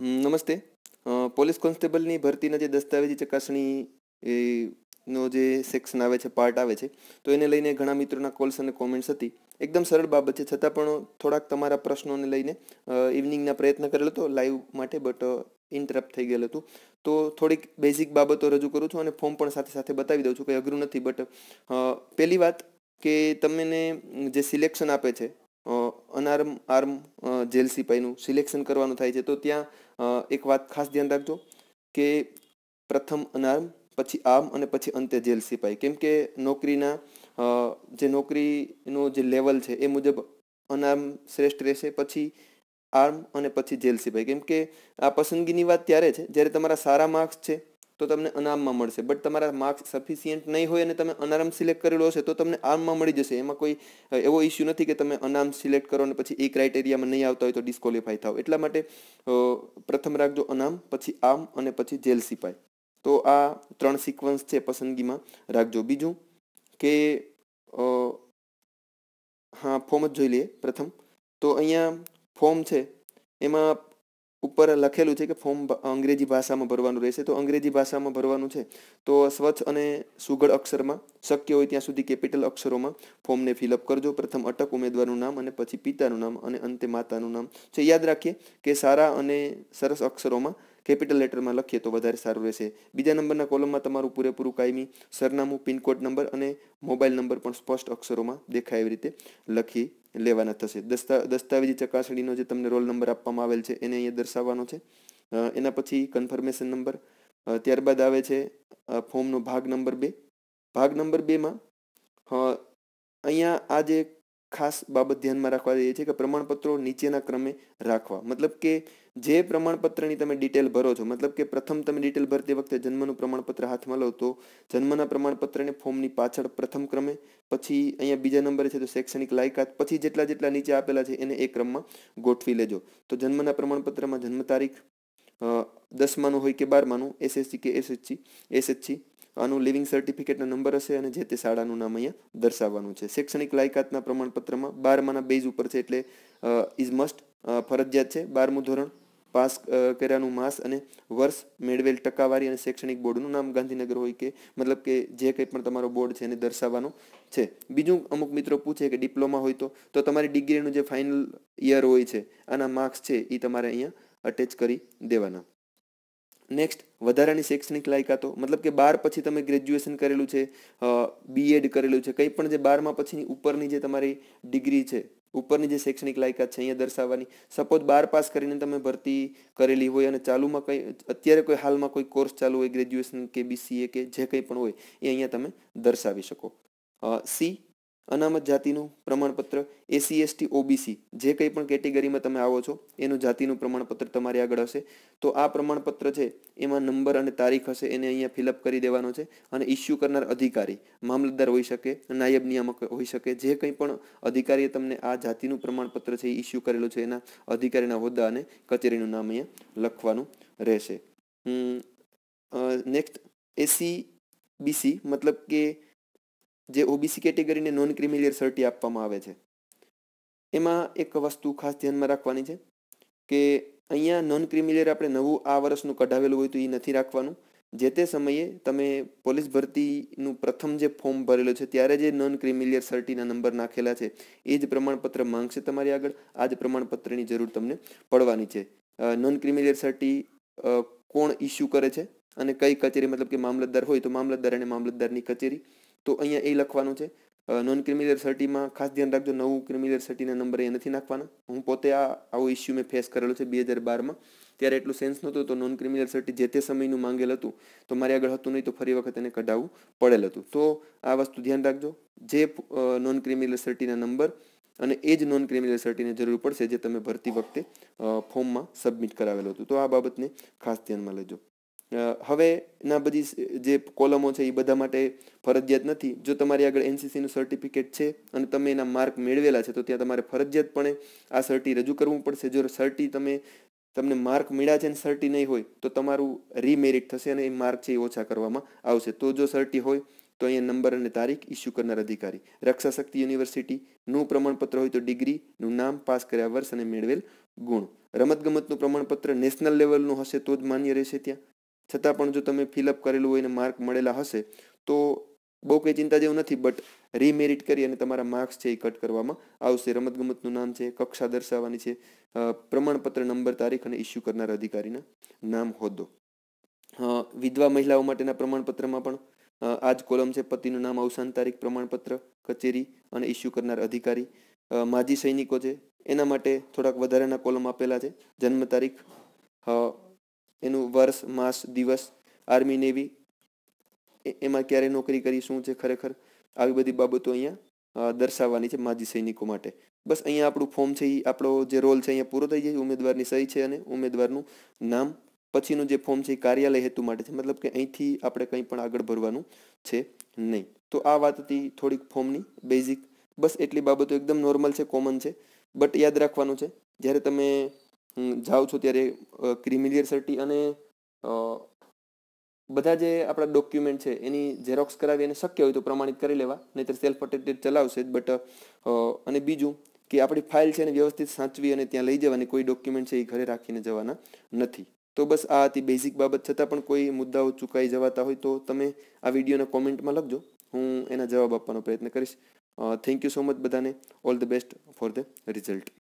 નમસ્તે પોલીસ કોન્સ્ટેબલની ભરતીના જે દસ્તાવેજી ચકાસણી એ નો જે સેક્શન આવે છે પાર્ટ આવે છે તો એને લઈને ઘણા મિત્રોના કોલ્સ અને કોમેન્ટ્સ હતી એકદમ સરળ બાબત છે છતાં પણ થોડાક તમારા પ્રશ્નોને લઈને ઇવનિંગના પ્રયત્ન કરેલો હતો લાઈવ માટે બટ ઇન્ટરપ્ટ થઈ ગયેલું હતું તો થોડીક બેઝિક બાબતો રજૂ કરું છું અને ફોર્મ પણ સાથે સાથે બતાવી દઉં છું કંઈ અઘરું નથી બટ પહેલી વાત કે તમને જે સિલેક્શન આપે છે અનઆર્મ આર્મ જેલ સિપાહીનું સિલેક્શન કરવાનું થાય છે તો ત્યાં એક વાત ખાસ ધ્યાન રાખજો કે પ્રથમ અનાર્મ પછી આર્મ અને પછી અંતે જેલ સિપાહી કેમ કે નોકરીના જે નોકરીનો જે લેવલ છે એ મુજબ અનાર્મ શ્રેષ્ઠ રહેશે પછી આર્મ અને પછી જેલ સિપાહી કેમ કે આ પસંદગીની વાત ત્યારે છે જ્યારે તમારા સારા માર્ક્સ છે તો તમને અનામમાં મળશે બટ તમારા માર્ક્સ સફિશિયન્ટ નહીં હોય અને તમે અનામ સિલેક્ટ કરેલો હશે તો તમને આર્મમાં મળી જશે એમાં કોઈ એવો ઇસ્યુ નથી કે તમે અનામ સિલેક્ટ કરો અને પછી એ ક્રાઇટેરિયામાં નહીં આવતા હોય તો ડિસ્કોલિફાઈ થાવ એટલા માટે પ્રથમ રાખજો અનામ પછી આર્મ અને પછી જેલ સિપાઈ તો આ ત્રણ સિક્વન્સ છે પસંદગીમાં રાખજો બીજું કે હા ફોર્મ જ જોઈ લઈએ પ્રથમ તો અહીંયા ફોર્મ છે એમાં ઉપર લખેલું છે કે ફોર્મ અંગ્રેજી ભાષામાં ભરવાનું રહેશે તો અંગ્રેજી ભાષામાં ભરવાનું છે તો સ્વચ્છ અને સુઘડ અક્ષરમાં શક્ય હોય ત્યાં સુધી કેપિટલ અક્ષરોમાં ફોર્મને ફિલઅપ કરજો પ્રથમ અટક ઉમેદવારનું નામ અને પછી પિતાનું નામ અને અંતે માતાનું નામ છે યાદ રાખીએ કે સારા અને સરસ અક્ષરોમાં કેપિટલ લેટરમાં લખીએ તો વધારે સારું રહેશે બીજા નંબરના કોલમમાં તમારું પૂરેપૂરું કાયમી સરનામું પિનકોડ નંબર અને મોબાઈલ નંબર પણ સ્પષ્ટ અક્ષરોમાં દેખાય એવી રીતે લખી લેવાના થશે દસ્તાવેજી ચકાસણીનો જે તમને રોલ નંબર આપવામાં આવેલ છે એને અહીંયા દર્શાવવાનો છે એના પછી કન્ફર્મેશન નંબર ત્યારબાદ આવે છે ફોર્મનો ભાગ નંબર બે ભાગ નંબર બેમાં અહીંયા આ જે ખાસ બાબત ધ્યાનમાં રાખવા જઈએ છે કે પ્રમાણપત્રો નીચેના ક્રમે રાખવા મતલબ કે જે પ્રમાણપત્રની તમે ડિટેલ ભરો છો મતલબ કે પ્રથમ તમે ડિટેલ ભરતી વખતે જન્મનું પ્રમાણપત્ર હાથમાં લો તો જન્મના પ્રમાણપત્રને ફોર્મની પાછળ પ્રથમ ક્રમે પછી અહીંયા બીજા નંબરે છે તો શૈક્ષણિક લાયકાત પછી જેટલા જેટલા નીચે આપેલા છે એને એ ક્રમમાં ગોઠવી લેજો તો જન્મના પ્રમાણપત્રમાં જન્મ તારીખ દસમાનું હોય કે બારમાનું એસએસસી કે એસએચસી એસએચસી આનું લિવિંગ સર્ટિફિકેટનો નંબર હશે અને જે તે શાળાનું નામ અહીંયા દર્શાવવાનું છે શૈક્ષણિક લાયકાતના પ્રમાણપત્રમાં બારમાના બેઝ ઉપર છે એટલે ઇઝ મસ્ટ ફરજિયાત છે બારમું ધોરણ પાસ કર્યાનું માસ અને વર્ષ મેળવેલ ટકાવારી અને શૈક્ષણિક બોર્ડનું નામ ગાંધીનગર હોય કે મતલબ કે જે કંઈ પણ તમારો બોર્ડ છે એને દર્શાવવાનો છે બીજું અમુક મિત્રો પૂછે કે ડિપ્લોમા હોય તો તો તમારી ડિગ્રીનું જે ફાઇનલ યર હોય છે આના માર્ક્સ છે એ તમારે અહીંયા અટેચ કરી દેવાના નેક્સ્ટ વધારાની શૈક્ષણિક લાયકાતો મતલબ કે બાર પછી તમે ગ્રેજ્યુએશન કરેલું છે બીએડ કરેલું છે કંઈ પણ જે બારમાં પછીની ઉપરની જે તમારી ડિગ્રી છે ઉપરની જે શૈક્ષણિક લાયકાત છે અહીંયા દર્શાવવાની સપોઝ બાર પાસ કરીને તમે ભરતી કરેલી હોય અને ચાલુમાં કંઈ અત્યારે કોઈ હાલમાં કોઈ કોર્સ ચાલુ હોય ગ્રેજ્યુએશન કે બીસીએ કે જે કંઈ પણ હોય એ અહીંયા તમે દર્શાવી શકો સી અનામત જાતિનું પ્રમાણપત્ર એસસી એસટી ઓબીસી જે કંઈ પણ કેટેગરીમાં તમે આવો છો એનું જાતિનું પ્રમાણપત્ર તમારી આગળ હશે તો આ પ્રમાણપત્ર છે એમાં નંબર અને તારીખ હશે એને અહીંયા ફિલઅપ કરી દેવાનો છે અને ઇસ્યુ કરનાર અધિકારી મામલતદાર હોઈ શકે નાયબ નિયામક હોઈ શકે જે કંઈ પણ અધિકારીએ તમને આ જાતિનું પ્રમાણપત્ર છે એ ઇસ્યુ કરેલું છે એના અધિકારીના હોદ્દા અને કચેરીનું નામ અહીંયા લખવાનું રહેશે નેક્સ્ટ એસી બીસી મતલબ કે જે ઓબીસી કેટેગરીને નોન ક્રિમિલિયર સર્ટી આપવામાં આવે છે એમાં એક વસ્તુ ખાસ ધ્યાનમાં રાખવાની છે કે અહીંયા નોન ક્રિમિલિયર આપણે નવું આ વર્ષનું કઢાવેલું હોય તો એ નથી રાખવાનું જે તે સમયે તમે પોલીસ ભરતીનું પ્રથમ જે ફોર્મ ભરેલું છે ત્યારે જે નોન ક્રિમિલિયર સર્ટીના નંબર નાખેલા છે એ જ પ્રમાણપત્ર માંગશે તમારી આગળ આ જ પ્રમાણપત્રની જરૂર તમને પડવાની છે નોન ક્રિમિલિયર સર્ટી કોણ ઇસ્યુ કરે છે અને કઈ કચેરી મતલબ કે મામલતદાર હોય તો મામલતદાર અને મામલતદારની કચેરી તો અહીંયા એ લખવાનું છે નોન ક્રિમિનલ સર્ટીમાં ખાસ ધ્યાન રાખજો નવું ક્રિમિલર સર્ટીના નંબર અહીંયા નથી નાખવાના હું પોતે આ આવો ઇસ્યુ મેં ફેસ કરેલો છે બે હજાર બારમાં ત્યારે એટલું સેન્સ નહોતું તો નોન ક્રિમિનલ સર્ટી જે તે સમયનું માંગેલ હતું તો મારી આગળ હતું નહીં તો ફરી વખત એને કઢાવવું પડેલ હતું તો આ વસ્તુ ધ્યાન રાખજો જે નોન ક્રિમિનલ સર્ટીના નંબર અને એ જ નોન ક્રિમિનલ સર્ટીની જરૂર પડશે જે તમે ભરતી વખતે ફોર્મમાં સબમિટ કરાવેલું હતું તો આ બાબતને ખાસ ધ્યાનમાં લેજો હવેના બધી જે કોલમો છે એ બધા માટે ફરજિયાત નથી જો તમારી આગળ એનસીસીનું સર્ટિફિકેટ છે અને તમે એના માર્ક મેળવેલા છે તો ત્યાં તમારે ફરજિયાતપણે આ સર્ટી રજૂ કરવું પડશે જો સર્ટી તમે તમને માર્ક મળ્યા છે અને સર્ટી નહીં હોય તો તમારું રીમેરિટ થશે અને એ માર્ક છે એ ઓછા કરવામાં આવશે તો જો સર્ટી હોય તો અહીંયા નંબર અને તારીખ ઇસ્યુ કરનાર અધિકારી રક્ષા શક્તિ યુનિવર્સિટીનું પ્રમાણપત્ર હોય તો ડિગ્રીનું નામ પાસ કર્યા વર્ષ અને મેળવેલ ગુણ રમતગમતનું પ્રમાણપત્ર નેશનલ લેવલનું હશે તો જ માન્ય રહેશે ત્યાં છતાં પણ જો તમે ફિલઅપ કરેલું હોય ને માર્ક મળેલા હશે તો બહુ કંઈ ચિંતા જેવું નથી બટ રીમેરિટ કરી અને તમારા માર્ક્સ છે એ કટ કરવામાં આવશે રમતગમતનું નામ છે કક્ષા દર્શાવવાની છે પ્રમાણપત્ર નંબર તારીખ અને ઇસ્યુ કરનાર અધિકારીના નામ હોદ્દો વિધવા મહિલાઓ માટેના પ્રમાણપત્રમાં પણ આ જ કોલમ છે પતિનું નામ અવસાન તારીખ પ્રમાણપત્ર કચેરી અને ઇસ્યુ કરનાર અધિકારી માજી સૈનિકો છે એના માટે થોડાક વધારાના કોલમ આપેલા છે જન્મ તારીખ એનું વર્ષ માસ દિવસ આર્મી નેવી એમાં ક્યારે નોકરી કરી શું છે ખરેખર આવી બધી બાબતો અહીંયા દર્શાવવાની છે માજી સૈનિકો માટે બસ અહીંયા આપણું ફોર્મ છે એ આપણો જે રોલ છે અહીંયા પૂરો થઈ જાય ઉમેદવારની સહી છે અને ઉમેદવારનું નામ પછીનું જે ફોર્મ છે એ કાર્યાલય હેતુ માટે છે મતલબ કે અહીંથી આપણે કંઈ પણ આગળ ભરવાનું છે નહીં તો આ વાત હતી થોડીક ફોર્મની બેઝિક બસ એટલી બાબતો એકદમ નોર્મલ છે કોમન છે બટ યાદ રાખવાનું છે જ્યારે તમે જાઉં છું ત્યારે ક્રિમિલિયર સર્ટી અને બધા જે આપણા ડોક્યુમેન્ટ છે એની ઝેરોક્સ કરાવી અને શક્ય હોય તો પ્રમાણિત કરી લેવા નહીં સેલ્ફ અટેસ્ટેડ ચલાવશે બટ અને બીજું કે આપણી ફાઇલ છે એને વ્યવસ્થિત સાચવી અને ત્યાં લઈ જવાની કોઈ ડોક્યુમેન્ટ છે એ ઘરે રાખીને જવાના નથી તો બસ આ હતી બેઝિક બાબત છતાં પણ કોઈ મુદ્દાઓ ચૂકાઈ જવાતા હોય તો તમે આ વિડીયોને કોમેન્ટમાં લખજો હું એના જવાબ આપવાનો પ્રયત્ન કરીશ થેન્ક યુ સો મચ બધાને all the best for the result